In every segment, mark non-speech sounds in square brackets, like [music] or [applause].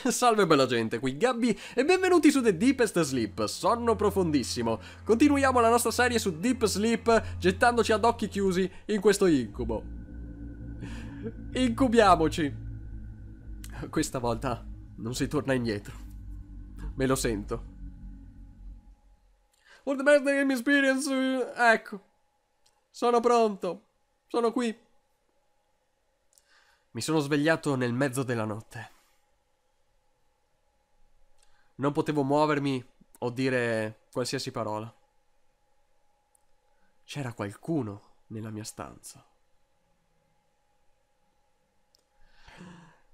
[laughs] Salve bella gente, qui Gabby e benvenuti su The Deepest Sleep, sonno profondissimo. Continuiamo la nostra serie su Deep Sleep gettandoci ad occhi chiusi in questo incubo. Incubiamoci. Questa volta non si torna indietro. Me lo sento. For the best game experience, eh, ecco. Sono pronto. Sono qui. Mi sono svegliato nel mezzo della notte. Non potevo muovermi o dire qualsiasi parola. C'era qualcuno nella mia stanza.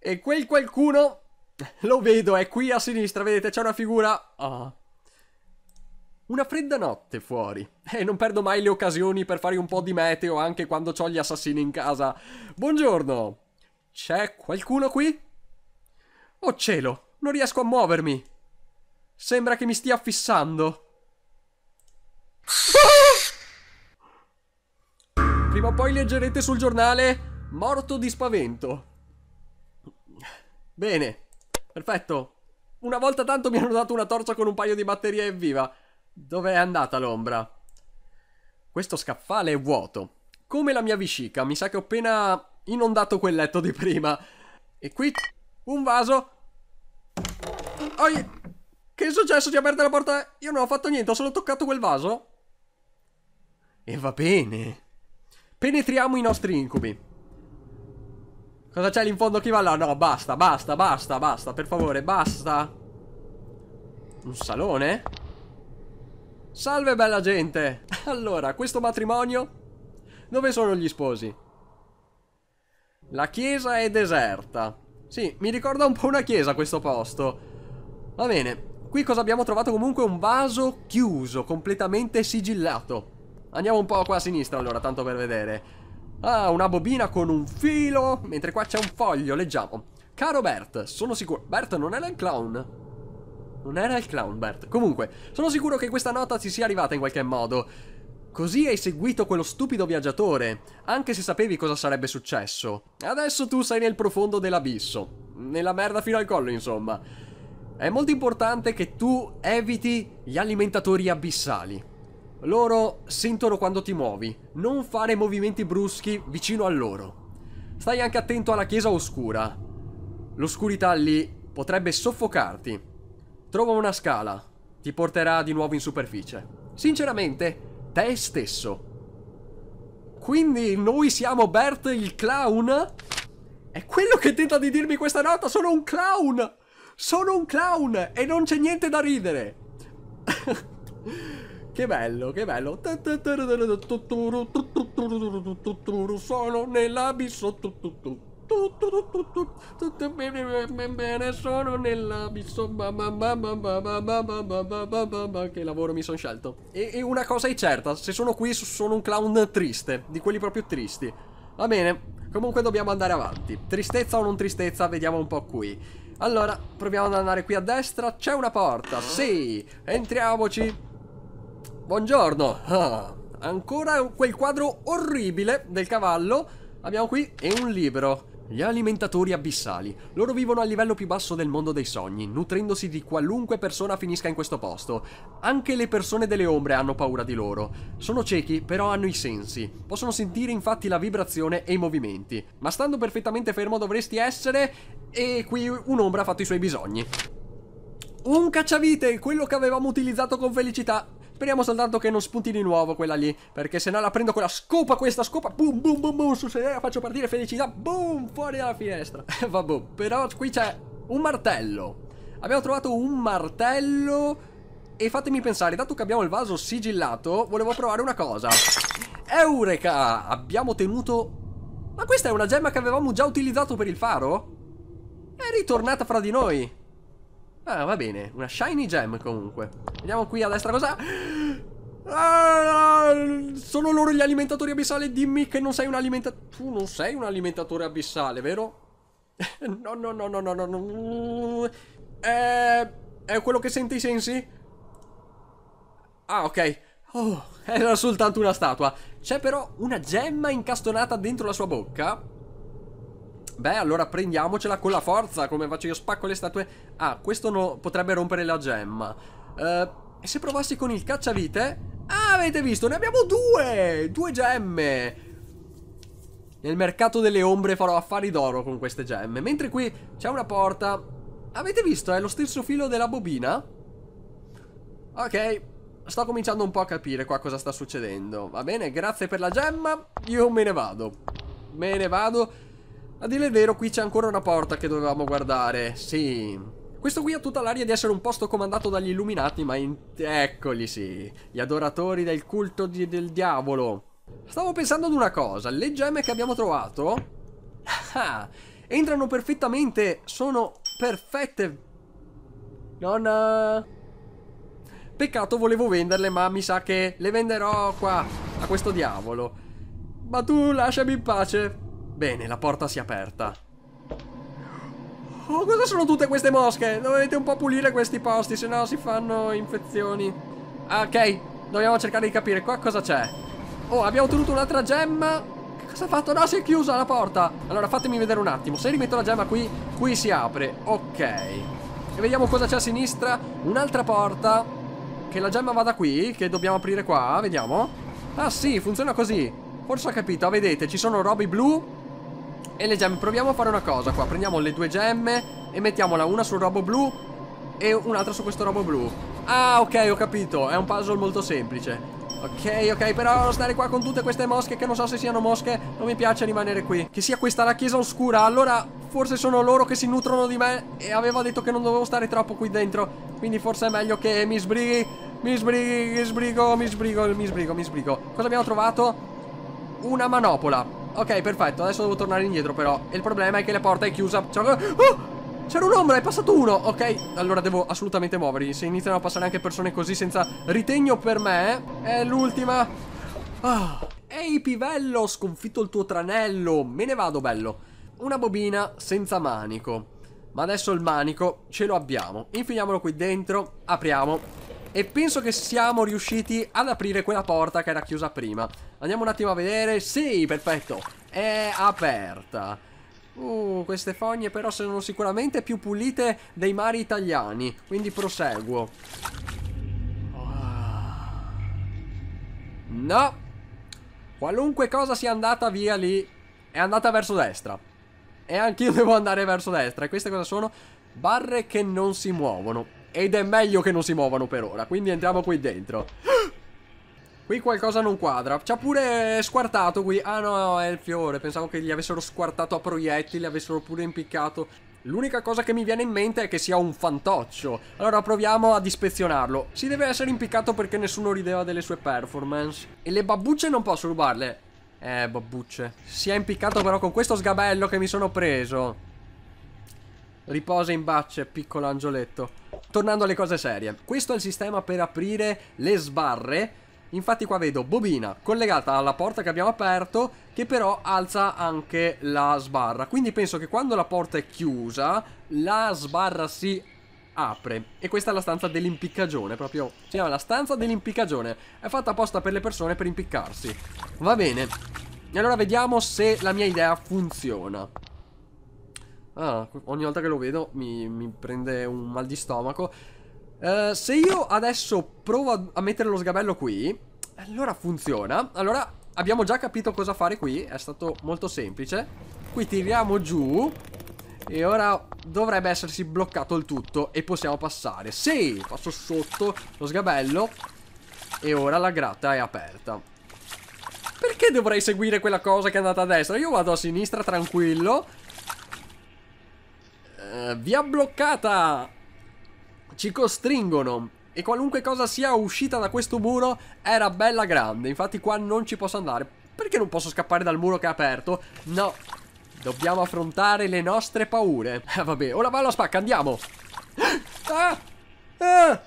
E quel qualcuno, lo vedo, è qui a sinistra, vedete, c'è una figura... Oh. Una fredda notte fuori. E non perdo mai le occasioni per fare un po' di meteo anche quando ho gli assassini in casa. Buongiorno! C'è qualcuno qui? Oh cielo, non riesco a muovermi! Sembra che mi stia fissando. [laughs] Prima o poi leggerete sul giornale morto di spavento. Bene, perfetto. Una volta tanto mi hanno dato una torcia con un paio di batterie e viva. Dov'è andata l'ombra? Questo scaffale è vuoto. Come la mia vescica, mi sa che ho appena inondato quel letto di prima. E qui un vaso. Oh, che è successo? Ti ha aperto la porta? Io non ho fatto niente, ho solo toccato quel vaso. E va bene. Penetriamo i nostri incubi. Cosa c'è lì in fondo? Chi va là? No, basta, basta, basta, basta. Per favore, basta. Un salone? Salve bella gente. [laughs] Allora, questo matrimonio... Dove sono gli sposi? La chiesa è deserta. Sì, mi ricorda un po' una chiesa questo posto. Va bene, Qui cosa abbiamo trovato comunque? Un vaso chiuso, completamente sigillato. Andiamo un po' qua a sinistra allora, tanto per vedere. Ah, una bobina con un filo, mentre qua c'è un foglio, leggiamo. Caro Bert, sono sicuro... Bert non era il clown? Non era il clown, Bert. Comunque, sono sicuro che questa nota ti sia arrivata in qualche modo. Così hai seguito quello stupido viaggiatore, anche se sapevi cosa sarebbe successo. Adesso tu sei nel profondo dell'abisso. Nella merda fino al collo, insomma. È molto importante che tu eviti gli alimentatori abissali. Loro sentono quando ti muovi, non fare movimenti bruschi vicino a loro. Stai anche attento alla chiesa oscura. L'oscurità lì potrebbe soffocarti. Trova una scala, ti porterà di nuovo in superficie. Sinceramente, te stesso. Quindi noi siamo Bert il clown? È quello che tenta di dirmi questa notte, sono un clown! Sono un clown e non c'è niente da ridere. che bello, che bello. Sono nell'abisso. Tutto sono nell'abisso. Che lavoro mi sono scelto. E, e una cosa è certa, se sono qui sono un clown triste, di quelli proprio tristi. Va bene, comunque dobbiamo andare avanti. Tristezza o non tristezza, vediamo un po' qui. Allora, proviamo ad andare qui a destra. C'è una porta, sì! Entriamoci! Buongiorno! Ah, ancora quel quadro orribile del cavallo. Abbiamo qui e un libro. Gli alimentatori abissali. Loro vivono al livello più basso del mondo dei sogni, nutrendosi di qualunque persona finisca in questo posto. Anche le persone delle ombre hanno paura di loro. Sono ciechi, però hanno i sensi. Possono sentire infatti la vibrazione e i movimenti. Ma stando perfettamente fermo dovresti essere... E qui un'ombra ha fatto i suoi bisogni. Un cacciavite, quello che avevamo utilizzato con felicità. Speriamo soltanto che non spunti di nuovo quella lì. Perché se no la prendo con la scopa, questa scopa. Boom, boom, boom, boom. Su sedere, faccio partire felicità. Boom, fuori dalla finestra. [laughs] Vabbè, però qui c'è un martello. Abbiamo trovato un martello. E fatemi pensare, dato che abbiamo il vaso sigillato, volevo provare una cosa. Eureka! Abbiamo tenuto... Ma questa è una gemma che avevamo già utilizzato per il faro? È ritornata fra di noi. Ah, va bene. Una shiny gem comunque. Vediamo qui a destra cosa... Ah, sono loro gli alimentatori abissali. Dimmi che non sei un alimentatore... Tu non sei un alimentatore abissale, vero? [laughs] no, no, no, no, no, no, no. È... Eh, è quello che sente i sensi? Ah, ok. Oh, [laughs] era soltanto una statua. C'è però una gemma incastonata dentro la sua bocca Beh, allora prendiamocela con la forza, come faccio io, spacco le statue. Ah, questo no, potrebbe rompere la gemma. Eh, e se provassi con il cacciavite... Ah, avete visto, ne abbiamo due! Due gemme! Nel mercato delle ombre farò affari d'oro con queste gemme. Mentre qui c'è una porta... Avete visto? È lo stesso filo della bobina? Ok, sto cominciando un po' a capire qua cosa sta succedendo. Va bene, grazie per la gemma. Io me ne vado. Me ne vado. A dire il vero, qui c'è ancora una porta che dovevamo guardare. Sì. Questo qui ha tutta l'aria di essere un posto comandato dagli illuminati, ma in... eccoli sì. Gli adoratori del culto di... del diavolo. Stavo pensando ad una cosa. Le gemme che abbiamo trovato... [laughs] Ah, entrano perfettamente. Sono perfette. Nonna... Peccato volevo venderle, ma mi sa che le venderò qua, a questo diavolo. Ma tu lasciami in pace. Bene, la porta si è aperta. Oh, cosa sono tutte queste mosche? Dovete un po' pulire questi posti, se no si fanno infezioni. Ok, dobbiamo cercare di capire qua cosa c'è. Oh, abbiamo ottenuto un'altra gemma. Che cosa ha fatto? No, si è chiusa la porta. Allora, fatemi vedere un attimo. Se rimetto la gemma qui, qui si apre. Ok. E vediamo cosa c'è a sinistra. Un'altra porta. Che la gemma vada qui, che dobbiamo aprire qua. Vediamo. Ah sì, funziona così. Forse ho capito. Vedete, ci sono robi blu e le gemme, proviamo a fare una cosa qua Prendiamo le due gemme e mettiamola una sul robo blu E un'altra su questo robo blu Ah ok ho capito, è un puzzle molto semplice Ok, ok, però stare qua con tutte queste mosche che non so se siano mosche Non mi piace rimanere qui Che sia questa la chiesa oscura Allora forse sono loro che si nutrono di me E avevo detto che non dovevo stare troppo qui dentro Quindi forse è meglio che mi sbrighi Mi sbrighi, mi sbrigo, mi sbrigo, mi sbrigo, mi sbrigo Cosa abbiamo trovato? Una manopola Ok, perfetto. Adesso devo tornare indietro, però. E il problema è che la porta è chiusa. Oh! C'era un'ombra, è passato uno. Ok, allora devo assolutamente muovermi. Se iniziano a passare anche persone così senza ritegno per me, è l'ultima. Oh. Ehi, pivello, ho sconfitto il tuo tranello. Me ne vado, bello. Una bobina senza manico. Ma adesso il manico ce lo abbiamo. Infiliamolo qui dentro, apriamo. E penso che siamo riusciti ad aprire quella porta che era chiusa prima. Andiamo un attimo a vedere. Sì, perfetto. È aperta. Uh, queste fogne però sono sicuramente più pulite dei mari italiani. Quindi proseguo. Ah. No. Qualunque cosa sia andata via lì è andata verso destra. E anch'io [laughs] devo andare verso destra. E queste cosa sono? Barre che non si muovono. Ed è meglio che non si muovano per ora. Quindi entriamo qui dentro. [gasps] Qui qualcosa non quadra. Ci ha pure squartato qui. Ah no, è il fiore. Pensavo che gli avessero squartato a proiettili, li avessero pure impiccato. L'unica cosa che mi viene in mente è che sia un fantoccio. Allora proviamo ad ispezionarlo. Si deve essere impiccato perché nessuno rideva delle sue performance. E le babbucce non posso rubarle. Eh, babbucce. Si è impiccato però con questo sgabello che mi sono preso. Riposa in bacce, piccolo angioletto. Tornando alle cose serie. Questo è il sistema per aprire le sbarre Infatti qua vedo bobina collegata alla porta che abbiamo aperto che però alza anche la sbarra. Quindi penso che quando la porta è chiusa la sbarra si apre. E questa è la stanza dell'impiccagione proprio. Si chiama la stanza dell'impiccagione. È fatta apposta per le persone per impiccarsi. Va bene. E allora vediamo se la mia idea funziona. Ah, ogni volta che lo vedo mi, mi prende un mal di stomaco. Eh, se io adesso provo a mettere lo sgabello qui, allora funziona. Allora abbiamo già capito cosa fare qui, è stato molto semplice. Qui tiriamo giù e ora dovrebbe essersi bloccato il tutto e possiamo passare. Sì, passo sotto lo sgabello e ora la gratta è aperta. Perché dovrei seguire quella cosa che è andata a destra? Io vado a sinistra tranquillo. Uh, via bloccata! ci costringono e qualunque cosa sia uscita da questo muro era bella grande. Infatti qua non ci posso andare. Perché non posso scappare dal muro che è aperto? No, dobbiamo affrontare le nostre paure. Eh, vabbè, ora va alla spacca, andiamo. Ah! Ah!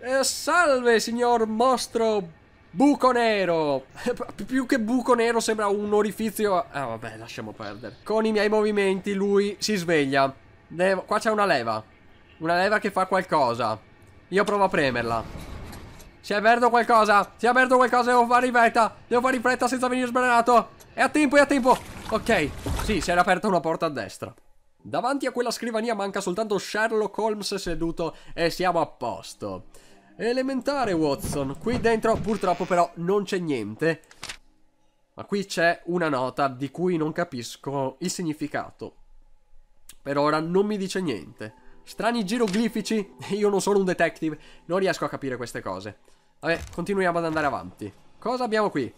Eh, salve, signor mostro buco nero. Eh, p più che buco nero sembra un orifizio... Ah, vabbè, lasciamo perdere. Con i miei movimenti lui si sveglia. Devo... Qua c'è una leva. Una leva che fa qualcosa Io provo a premerla Si è aperto qualcosa Si è aperto qualcosa Devo fare in fretta Devo fare in fretta senza venire sbranato È a tempo, è a tempo Ok Sì, si era aperta una porta a destra Davanti a quella scrivania manca soltanto Sherlock Holmes seduto E siamo a posto Elementare Watson Qui dentro purtroppo però non c'è niente Ma qui c'è una nota di cui non capisco il significato per ora non mi dice niente. Strani geroglifici. [laughs] Io non sono un detective. Non riesco a capire queste cose. Vabbè, continuiamo ad andare avanti. Cosa abbiamo qui?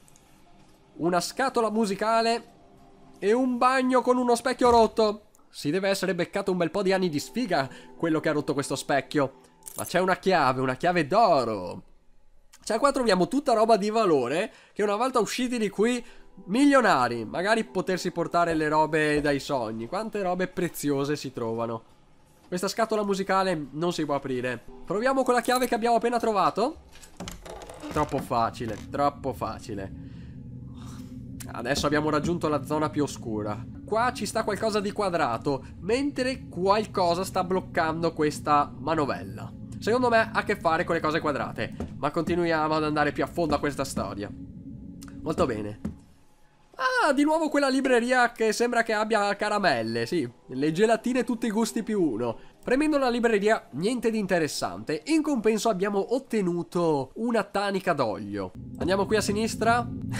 Una scatola musicale e un bagno con uno specchio rotto. Si deve essere beccato un bel po' di anni di sfiga quello che ha rotto questo specchio. Ma c'è una chiave, una chiave d'oro. Cioè qua troviamo tutta roba di valore che una volta usciti di qui milionari, magari potersi portare le robe dai sogni. Quante robe preziose si trovano. Questa scatola musicale non si può aprire. Proviamo con la chiave che abbiamo appena trovato. Troppo facile, troppo facile. Adesso abbiamo raggiunto la zona più oscura. Qua ci sta qualcosa di quadrato, mentre qualcosa sta bloccando questa manovella. Secondo me ha a che fare con le cose quadrate, ma continuiamo ad andare più a fondo a questa storia. Molto bene. Ah, di nuovo quella libreria che sembra che abbia caramelle, sì. Le gelatine tutti i gusti più uno. Premendo la libreria, niente di interessante. In compenso abbiamo ottenuto una tanica d'olio. Andiamo qui a sinistra.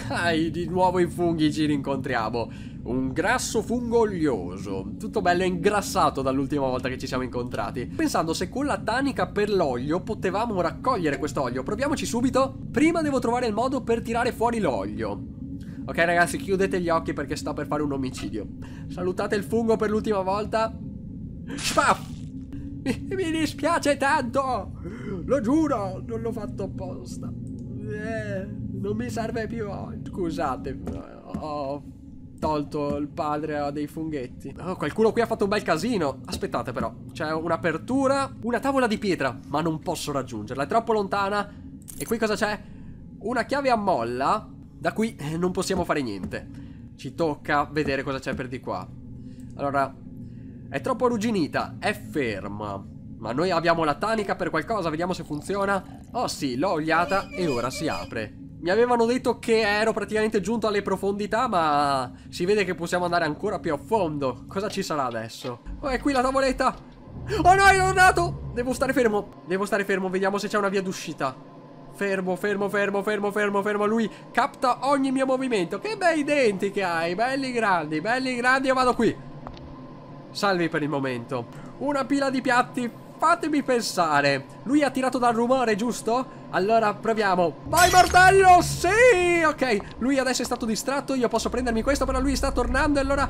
Ah, [laughs] di nuovo i funghi ci rincontriamo. Un grasso fungo olioso. Tutto bello ingrassato dall'ultima volta che ci siamo incontrati. Pensando se con la tanica per l'olio potevamo raccogliere quest'olio. Proviamoci subito. Prima devo trovare il modo per tirare fuori l'olio. Ok ragazzi, chiudete gli occhi perché sto per fare un omicidio. Salutate il fungo per l'ultima volta. Spaff! Mi, mi dispiace tanto! Lo giuro, non l'ho fatto apposta. Eh, non mi serve più. Scusate, eh, ho tolto il padre a dei funghetti. Oh, qualcuno qui ha fatto un bel casino. Aspettate però, c'è un'apertura, una tavola di pietra, ma non posso raggiungerla, è troppo lontana. E qui cosa c'è? Una chiave a molla da qui eh, non possiamo fare niente. Ci tocca vedere cosa c'è per di qua. Allora, è troppo arrugginita, è ferma. Ma noi abbiamo la tanica per qualcosa, vediamo se funziona. Oh sì, l'ho oliata e ora si apre. Mi avevano detto che ero praticamente giunto alle profondità, ma si vede che possiamo andare ancora più a fondo. Cosa ci sarà adesso? Oh, è qui la tavoletta! Oh no, è tornato! Devo stare fermo, devo stare fermo, vediamo se c'è una via d'uscita. Fermo, fermo, fermo, fermo, fermo, fermo. Lui capta ogni mio movimento. Che bei denti che hai. Belli grandi, belli grandi. Io vado qui. Salvi per il momento. Una pila di piatti. Fatemi pensare. Lui ha tirato dal rumore, giusto? Allora proviamo Vai martello Sì Ok Lui adesso è stato distratto Io posso prendermi questo Però lui sta tornando E allora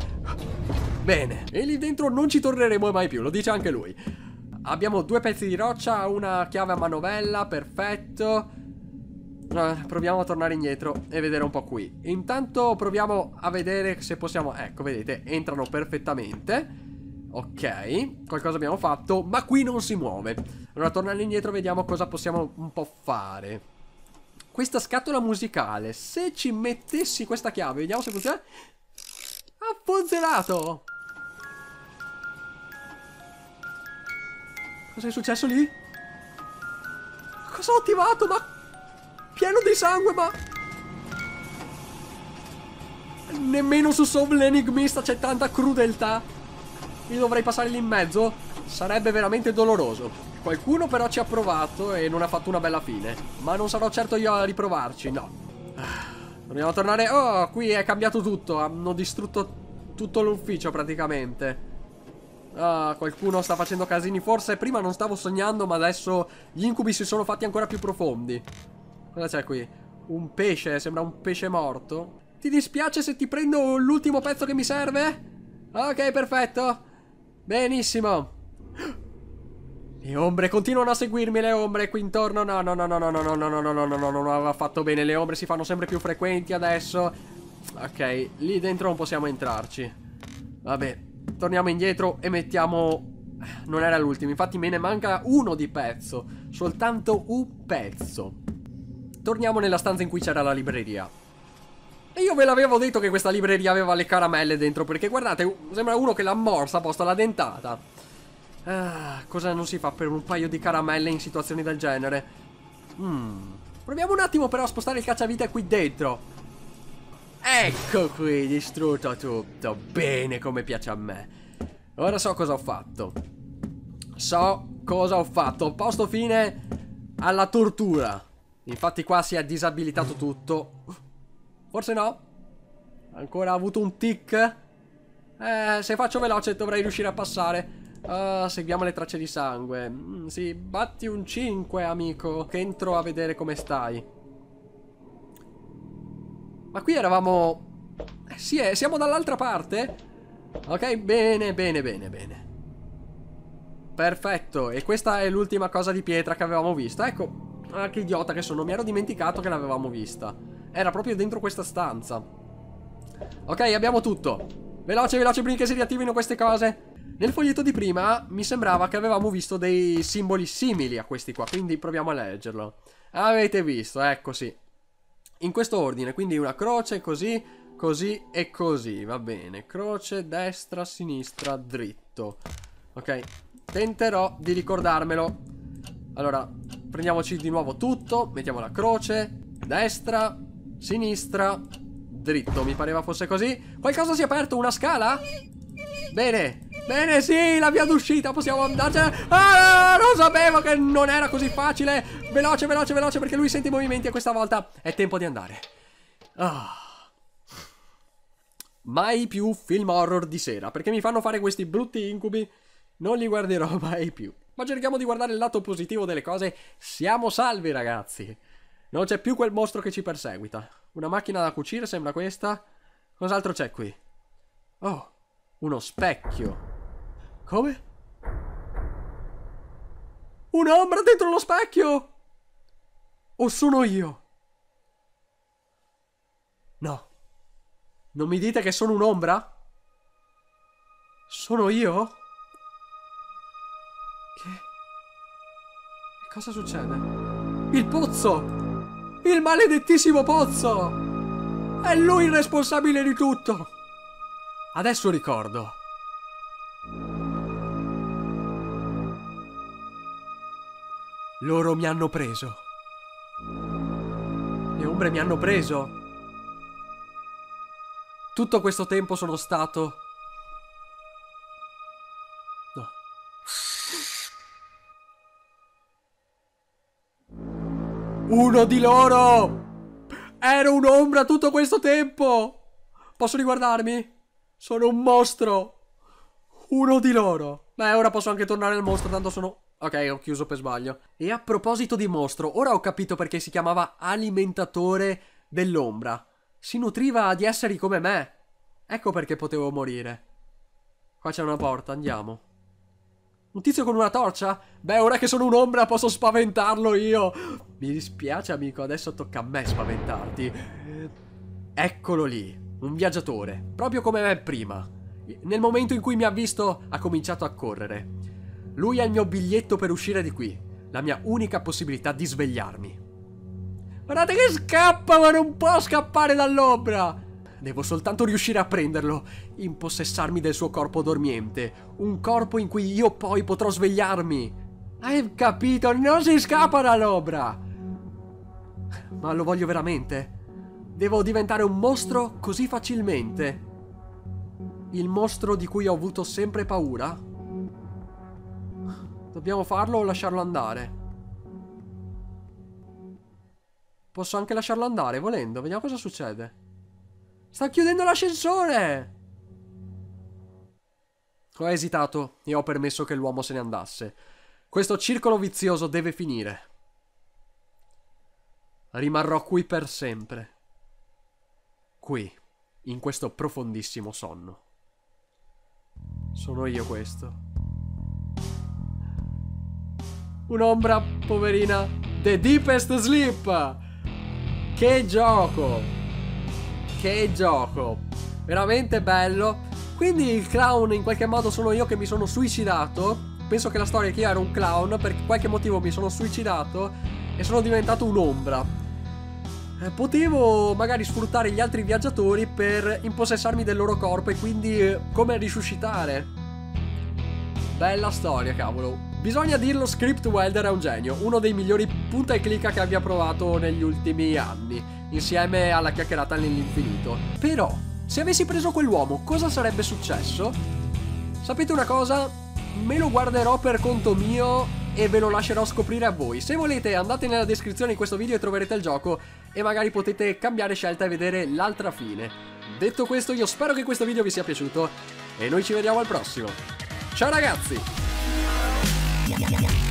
Bene E lì dentro non ci torneremo mai più Lo dice anche lui Abbiamo due pezzi di roccia, una chiave a manovella, perfetto. Proviamo a tornare indietro e vedere un po' qui. Intanto proviamo a vedere se possiamo... Ecco, vedete, entrano perfettamente. Ok, qualcosa abbiamo fatto, ma qui non si muove. Allora, tornando indietro, vediamo cosa possiamo un po' fare. Questa scatola musicale, se ci mettessi questa chiave, vediamo se funziona... Ha funzionato! Cosa è successo lì? Cosa ho attivato? Ma... Pieno di sangue, ma... Nemmeno su Soul l'enigmista c'è tanta crudeltà. Io dovrei passare lì in mezzo? Sarebbe veramente doloroso. Qualcuno però ci ha provato e non ha fatto una bella fine. Ma non sarò certo io a riprovarci, no. Dobbiamo tornare... Oh, qui è cambiato tutto. Hanno distrutto tutto l'ufficio praticamente. Ah, qualcuno sta facendo casini. Forse prima non stavo sognando, ma adesso gli incubi si sono fatti ancora più profondi. Cosa c'è qui? Un pesce, sembra un pesce morto. Ti dispiace se ti prendo l'ultimo pezzo che mi serve? Ok, perfetto. Benissimo. Le ombre continuano a seguirmi, le ombre qui intorno. No, no, no, no, no, no, no, no, no, no, no, no, no, non aveva fatto bene. Le ombre si fanno sempre più frequenti adesso. Ok, lì dentro non possiamo entrarci. Vabbè, torniamo indietro e mettiamo... Non era l'ultimo, infatti me ne manca uno di pezzo. Soltanto un pezzo. Torniamo nella stanza in cui c'era la libreria. E io ve l'avevo detto che questa libreria aveva le caramelle dentro, perché guardate, sembra uno che l'ha morsa posta la dentata. Ah, cosa non si fa per un paio di caramelle in situazioni del genere? Mm. Proviamo un attimo però a spostare il cacciavite qui dentro. Ecco qui, distrutto tutto. Bene come piace a me. Ora so cosa ho fatto. So cosa ho fatto. Ho posto fine alla tortura. Infatti qua si è disabilitato tutto. Forse no. Ancora ha avuto un tic. Eh, se faccio veloce dovrei riuscire a passare. Uh, seguiamo le tracce di sangue. Mm, sì, batti un 5, amico. Che entro a vedere come stai. Ma qui eravamo... Eh, sì, eh, siamo dall'altra parte? Ok, bene, bene, bene, bene. Perfetto, e questa è l'ultima cosa di pietra che avevamo vista. Ecco, ah, che idiota che sono, mi ero dimenticato che l'avevamo vista. Era proprio dentro questa stanza. Ok, abbiamo tutto. Veloce, veloce, prima che si riattivino queste cose. Nel foglietto di prima mi sembrava che avevamo visto dei simboli simili a questi qua, quindi proviamo a leggerlo. Avete visto, ecco sì in questo ordine, quindi una croce così, così e così, va bene. Croce, destra, sinistra, dritto. Ok, tenterò di ricordarmelo. Allora, prendiamoci di nuovo tutto, mettiamo la croce, destra, sinistra, dritto, mi pareva fosse così. Qualcosa si è aperto, una scala? Bene, Bene, sì, la via d'uscita, possiamo andarcene. Cioè, ah, lo sapevo che non era così facile. Veloce, veloce, veloce, perché lui sente i movimenti e questa volta è tempo di andare. Ah. Mai più film horror di sera, perché mi fanno fare questi brutti incubi. Non li guarderò [laughs] mai più. Ma cerchiamo di guardare il lato positivo delle cose. Siamo salvi, ragazzi. Non c'è più quel mostro che ci perseguita. Una macchina da cucire sembra questa. Cos'altro c'è qui? Oh, uno specchio. Come? Un'ombra dentro lo specchio! O sono io? No. Non mi dite che sono un'ombra? Sono io? Che... che cosa succede? Il pozzo! Il maledettissimo pozzo! È lui il responsabile di tutto! Adesso ricordo. Loro mi hanno preso. Le ombre mi hanno preso. Tutto questo tempo sono stato... No. Uno di loro! Ero un'ombra tutto questo tempo! Posso riguardarmi? Sono un mostro! Uno di loro! Beh, ora posso anche tornare al mostro, tanto sono Ok, ho chiuso per sbaglio. E a proposito di mostro, ora ho capito perché si chiamava alimentatore dell'ombra. Si nutriva di esseri come me. Ecco perché potevo morire. Qua c'è una porta, andiamo. Un tizio con una torcia? Beh, ora che sono un'ombra posso spaventarlo io. Mi dispiace, amico, adesso tocca a me spaventarti. Eccolo lì, un viaggiatore, proprio come me prima. Nel momento in cui mi ha visto, ha cominciato a correre. Lui è il mio biglietto per uscire di qui, la mia unica possibilità di svegliarmi. Guardate che scappa, ma non può scappare dall'ombra! Devo soltanto riuscire a prenderlo, impossessarmi del suo corpo dormiente, un corpo in cui io poi potrò svegliarmi. Hai capito? Non si scappa dall'ombra! Ma lo voglio veramente? Devo diventare un mostro così facilmente? Il mostro di cui ho avuto sempre paura? Dobbiamo farlo o lasciarlo andare? Posso anche lasciarlo andare, volendo. Vediamo cosa succede. Sta chiudendo l'ascensore! Ho esitato e ho permesso che l'uomo se ne andasse. Questo circolo vizioso deve finire. Rimarrò qui per sempre. Qui, in questo profondissimo sonno. Sono io questo un'ombra poverina. The Deepest Sleep. Che gioco. Che gioco. Veramente bello. Quindi il clown in qualche modo sono io che mi sono suicidato. Penso che la storia è che io ero un clown, per qualche motivo mi sono suicidato e sono diventato un'ombra. Eh, potevo magari sfruttare gli altri viaggiatori per impossessarmi del loro corpo e quindi eh, come risuscitare. Bella storia, cavolo. Bisogna dirlo, Script Welder è un genio, uno dei migliori punta e clicca che abbia provato negli ultimi anni, insieme alla chiacchierata nell'infinito. Però, se avessi preso quell'uomo, cosa sarebbe successo? Sapete una cosa? Me lo guarderò per conto mio e ve lo lascerò scoprire a voi. Se volete andate nella descrizione di questo video e troverete il gioco e magari potete cambiare scelta e vedere l'altra fine. Detto questo io spero che questo video vi sia piaciuto e noi ci vediamo al prossimo. Ciao ragazzi! yeah, yeah, yeah.